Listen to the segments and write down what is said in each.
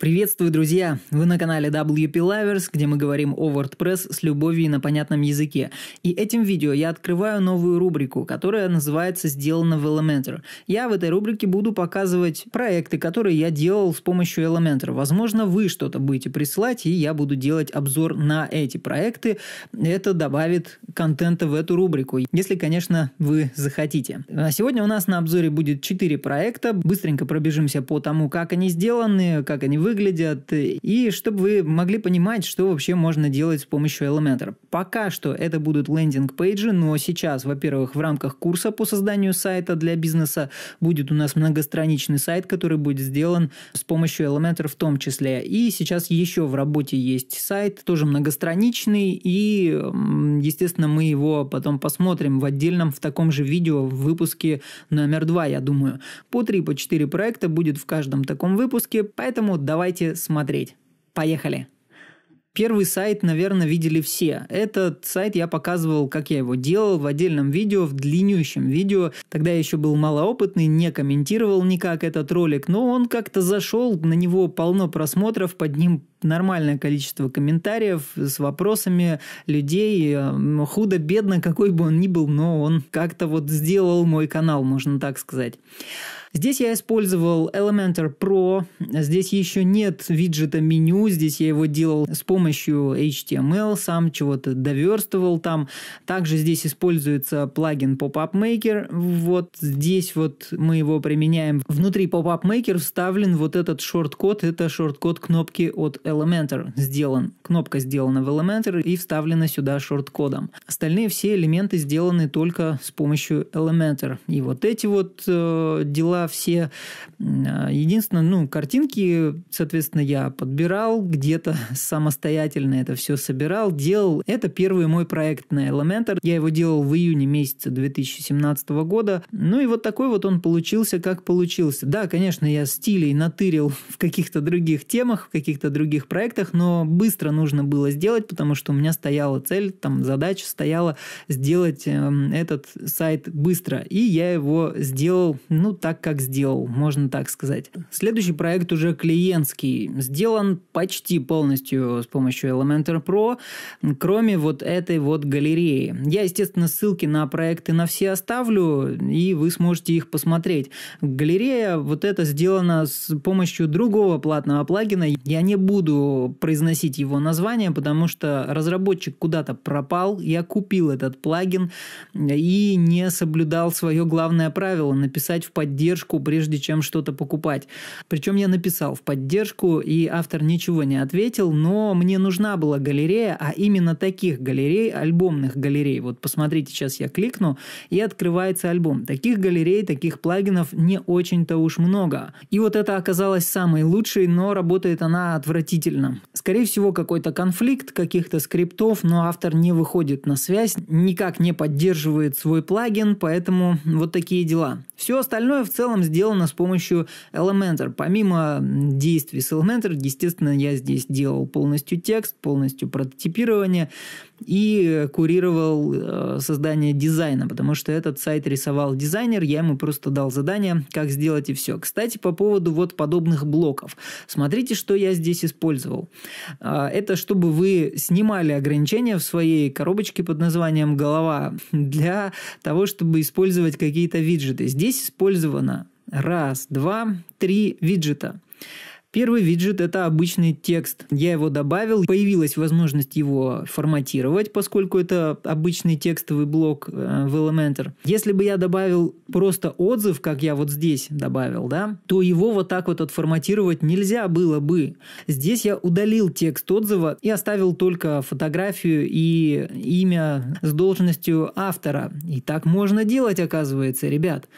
Приветствую, друзья! Вы на канале WP Lovers, где мы говорим о WordPress с любовью и на понятном языке. И этим видео я открываю новую рубрику, которая называется «Сделано в Elementor». Я в этой рубрике буду показывать проекты, которые я делал с помощью Elementor. Возможно, вы что-то будете присылать, и я буду делать обзор на эти проекты. Это добавит контента в эту рубрику, если, конечно, вы захотите. А сегодня у нас на обзоре будет 4 проекта. Быстренько пробежимся по тому, как они сделаны, как они выглядят, выглядят, и чтобы вы могли понимать, что вообще можно делать с помощью Elementor. Пока что это будут лендинг-пейджи, но сейчас, во-первых, в рамках курса по созданию сайта для бизнеса будет у нас многостраничный сайт, который будет сделан с помощью Elementor в том числе. И сейчас еще в работе есть сайт, тоже многостраничный, и, естественно, мы его потом посмотрим в отдельном, в таком же видео в выпуске номер два, я думаю. По три-по четыре проекта будет в каждом таком выпуске, поэтому давайте давайте смотреть. Поехали. Первый сайт, наверное, видели все. Этот сайт я показывал, как я его делал в отдельном видео, в длиннющем видео. Тогда я еще был малоопытный, не комментировал никак этот ролик, но он как-то зашел, на него полно просмотров, под ним нормальное количество комментариев с вопросами людей. Эм, худо-бедно, какой бы он ни был, но он как-то вот сделал мой канал, можно так сказать. Здесь я использовал Elementor Pro. Здесь еще нет виджета меню. Здесь я его делал с помощью HTML, сам чего-то доверстывал там. Также здесь используется плагин Pop-Up Maker. Вот здесь вот мы его применяем. Внутри Pop-Up Maker вставлен вот этот шорт-код. Это шорт-код кнопки от Elementor сделан. Кнопка сделана в Elementor и вставлена сюда шорт-кодом. Остальные все элементы сделаны только с помощью Elementor. И вот эти вот э, дела все. А, единственное, ну, картинки, соответственно, я подбирал где-то самостоятельно это все собирал, делал. Это первый мой проект на Elementor. Я его делал в июне месяце 2017 года. Ну и вот такой вот он получился, как получился. Да, конечно, я стилей натырил в каких-то других темах, в каких-то других проектах, но быстро нужно было сделать, потому что у меня стояла цель, там задача стояла сделать э, этот сайт быстро. И я его сделал, ну, так как как сделал, можно так сказать. Следующий проект уже клиентский. Сделан почти полностью с помощью Elementor Pro, кроме вот этой вот галереи. Я, естественно, ссылки на проекты на все оставлю, и вы сможете их посмотреть. Галерея вот это сделана с помощью другого платного плагина. Я не буду произносить его название, потому что разработчик куда-то пропал. Я купил этот плагин и не соблюдал свое главное правило – написать в поддержку поддержку, прежде чем что-то покупать. Причем я написал в поддержку, и автор ничего не ответил, но мне нужна была галерея, а именно таких галерей, альбомных галерей. Вот посмотрите, сейчас я кликну, и открывается альбом. Таких галерей, таких плагинов не очень-то уж много. И вот это оказалось самой лучшей, но работает она отвратительно. Скорее всего, какой-то конфликт каких-то скриптов, но автор не выходит на связь, никак не поддерживает свой плагин, поэтому вот такие дела. Все остальное в целом сделано с помощью Elementor. Помимо действий с Elementor, естественно, я здесь делал полностью текст, полностью прототипирование, и курировал э, создание дизайна, потому что этот сайт рисовал дизайнер, я ему просто дал задание, как сделать и все. Кстати, по поводу вот подобных блоков. Смотрите, что я здесь использовал. Э, это чтобы вы снимали ограничения в своей коробочке под названием «Голова» для того, чтобы использовать какие-то виджеты. Здесь использовано раз, два, три виджета. Первый виджет – это обычный текст. Я его добавил, появилась возможность его форматировать, поскольку это обычный текстовый блок э, в Elementor. Если бы я добавил просто отзыв, как я вот здесь добавил, да, то его вот так вот отформатировать нельзя было бы. Здесь я удалил текст отзыва и оставил только фотографию и имя с должностью автора. И так можно делать, оказывается, ребят.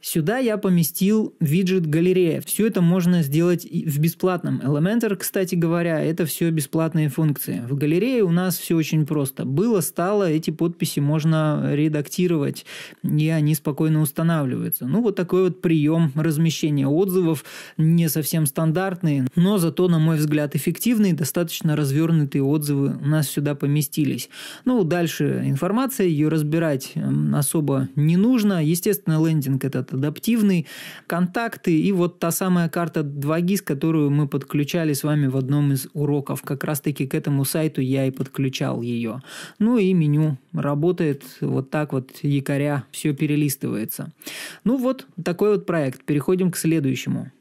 Сюда я поместил виджет галерея. Все это можно сделать в бесплатном. Elementor, кстати говоря, это все бесплатные функции. В галерее у нас все очень просто. Было, стало, эти подписи можно редактировать, и они спокойно устанавливаются. Ну, вот такой вот прием размещения отзывов, не совсем стандартные, но зато, на мой взгляд, эффективные, достаточно развернутые отзывы у нас сюда поместились. Ну, дальше информация, ее разбирать особо не нужно. Естественно, лендинг этот адаптивный, контакты и вот та самая карта 2GIS, которую мы подключали с вами в одном из уроков. Как раз-таки к этому сайту я и подключал ее. Ну и меню работает вот так вот якоря, все перелистывается. Ну вот, такой вот проект. Переходим к следующему.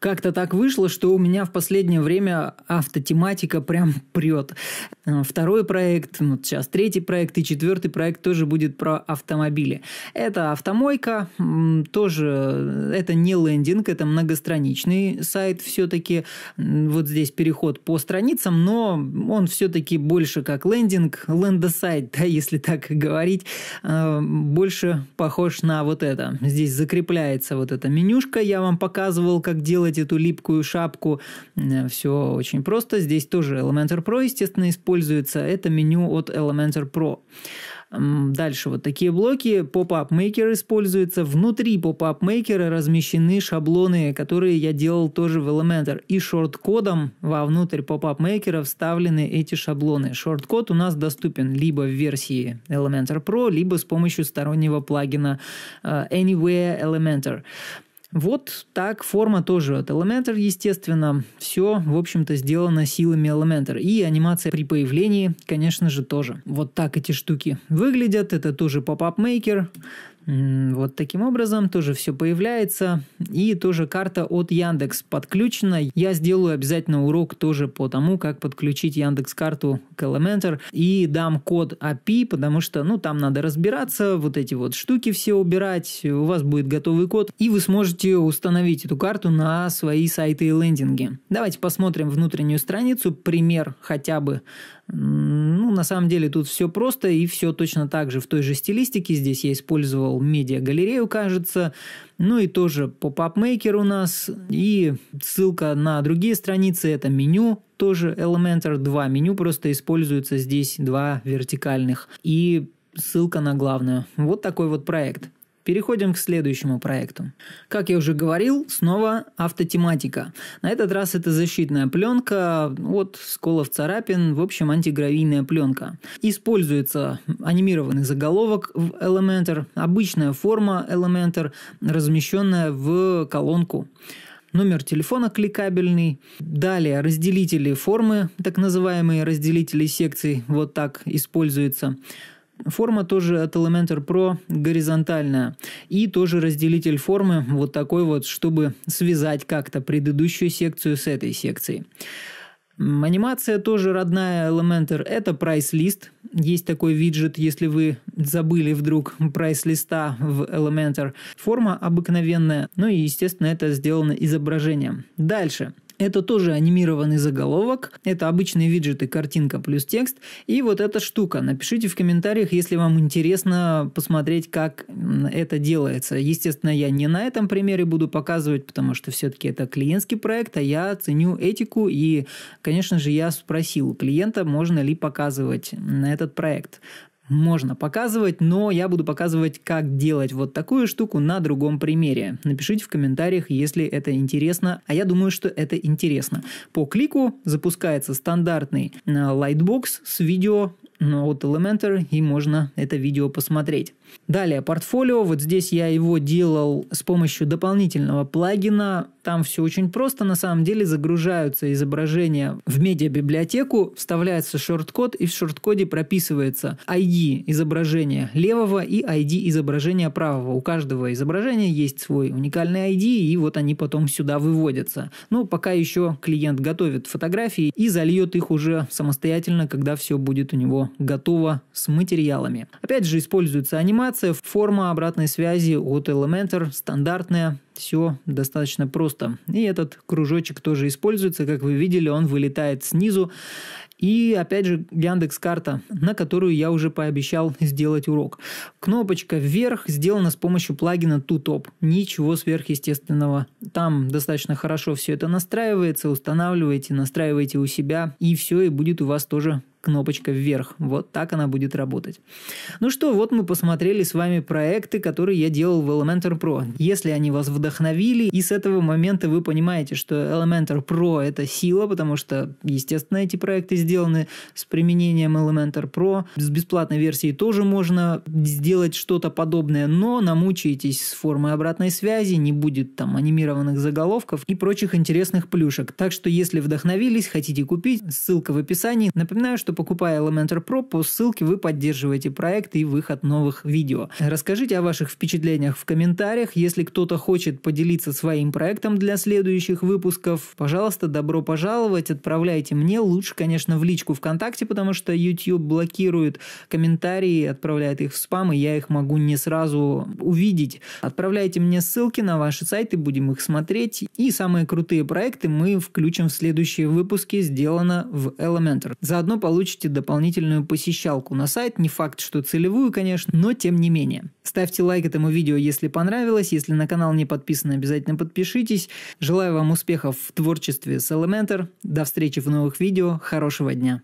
Как-то так вышло, что у меня в последнее время автотематика прям прет. Э, второй проект, вот ну, сейчас третий проект и четвертый проект тоже будет про автомобили. Это автомойка, тоже э, это не лендинг, это многостраничный сайт все-таки. Вот здесь переход по страницам, но он все-таки больше как лендинг, лендосайт, да, если так говорить, э, больше похож на вот это. Здесь закрепляется вот эта менюшка, я вам показывал, как делать сделать эту липкую шапку. Э, Все очень просто. Здесь тоже Elementor Pro, естественно, используется. Это меню от Elementor Pro. Дальше вот такие блоки. Pop-up Maker используется. Внутри Pop-up Maker размещены шаблоны, которые я делал тоже в Elementor. И шорт-кодом вовнутрь Pop-up Maker вставлены эти шаблоны. Шорт-код у нас доступен либо в версии Elementor Pro, либо с помощью стороннего плагина э, Anywhere Elementor. Вот так форма тоже от Elementor, естественно. Все, в общем-то, сделано силами Elementor. И анимация при появлении, конечно же, тоже. Вот так эти штуки выглядят. Это тоже pop-up maker. Вот таким образом тоже все появляется. И тоже карта от Яндекс подключена. Я сделаю обязательно урок тоже по тому, как подключить Яндекс карту к Elementor. И дам код API, потому что ну, там надо разбираться, вот эти вот штуки все убирать. У вас будет готовый код. И вы сможете установить эту карту на свои сайты и лендинги. Давайте посмотрим внутреннюю страницу. Пример хотя бы. Ну, на самом деле тут все просто и все точно так же в той же стилистике. Здесь я использовал нашел галерею кажется. Ну и тоже Pop Up Maker у нас. И ссылка на другие страницы – это меню. Тоже Elementor 2 меню просто используется здесь два вертикальных. И ссылка на главную. Вот такой вот проект. Переходим к следующему проекту. Как я уже говорил, снова автотематика. На этот раз это защитная пленка от сколов царапин, в общем, антигравийная пленка. Используется анимированный заголовок в Elementor, обычная форма Elementor, размещенная в колонку номер телефона кликабельный. Далее разделители формы, так называемые разделители секций, вот так используются. Форма тоже от Elementor Pro горизонтальная. И тоже разделитель формы вот такой вот, чтобы связать как-то предыдущую секцию с этой секцией. Анимация тоже родная Elementor. Это прайс-лист. Есть такой виджет, если вы забыли вдруг прайс-листа в Elementor. Форма обыкновенная. Ну и, естественно, это сделано изображением. Дальше. Это тоже анимированный заголовок, это обычные виджеты картинка плюс текст и вот эта штука. Напишите в комментариях, если вам интересно посмотреть, как это делается. Естественно, я не на этом примере буду показывать, потому что все-таки это клиентский проект, а я ценю этику и, конечно же, я спросил клиента, можно ли показывать на этот проект можно показывать, но я буду показывать, как делать вот такую штуку на другом примере. Напишите в комментариях, если это интересно, а я думаю, что это интересно. По клику запускается стандартный лайтбокс э, с видео ну, а вот Elementor, и можно это видео посмотреть. Далее, портфолио. Вот здесь я его делал с помощью дополнительного плагина. Там все очень просто. На самом деле загружаются изображения в медиабиблиотеку, вставляется шорткод, и в шорткоде прописывается ID изображения левого и ID изображения правого. У каждого изображения есть свой уникальный ID, и вот они потом сюда выводятся. Но пока еще клиент готовит фотографии и зальет их уже самостоятельно, когда все будет у него все готово с материалами. Опять же используется анимация, форма обратной связи от Elementor стандартная, все достаточно просто. И этот кружочек тоже используется, как вы видели, он вылетает снизу. И опять же Яндекс карта, на которую я уже пообещал сделать урок. Кнопочка вверх сделана с помощью плагина TuTop. Ничего сверхъестественного. Там достаточно хорошо все это настраивается. Устанавливаете, настраиваете у себя и все, и будет у вас тоже кнопочка вверх. Вот так она будет работать. Ну что, вот мы посмотрели с вами проекты, которые я делал в Elementor Pro. Если они вас вдохновили, и с этого момента вы понимаете, что Elementor Pro это сила, потому что, естественно, эти проекты сделаны с применением Elementor Pro. С бесплатной версией тоже можно сделать что-то подобное, но намучаетесь с формой обратной связи, не будет там анимированных заголовков и прочих интересных плюшек. Так что, если вдохновились, хотите купить, ссылка в описании. Напоминаю, что что покупая Elementor Pro, по ссылке вы поддерживаете проект и выход новых видео. Расскажите о ваших впечатлениях в комментариях. Если кто-то хочет поделиться своим проектом для следующих выпусков, пожалуйста, добро пожаловать, отправляйте мне. Лучше, конечно, в личку ВКонтакте, потому что YouTube блокирует комментарии, отправляет их в спам, и я их могу не сразу увидеть. Отправляйте мне ссылки на ваши сайты, будем их смотреть. И самые крутые проекты мы включим в следующие выпуски, сделано в Elementor. Заодно получим получите дополнительную посещалку на сайт. Не факт, что целевую, конечно, но тем не менее. Ставьте лайк этому видео, если понравилось. Если на канал не подписаны, обязательно подпишитесь. Желаю вам успехов в творчестве с Elementor. До встречи в новых видео. Хорошего дня.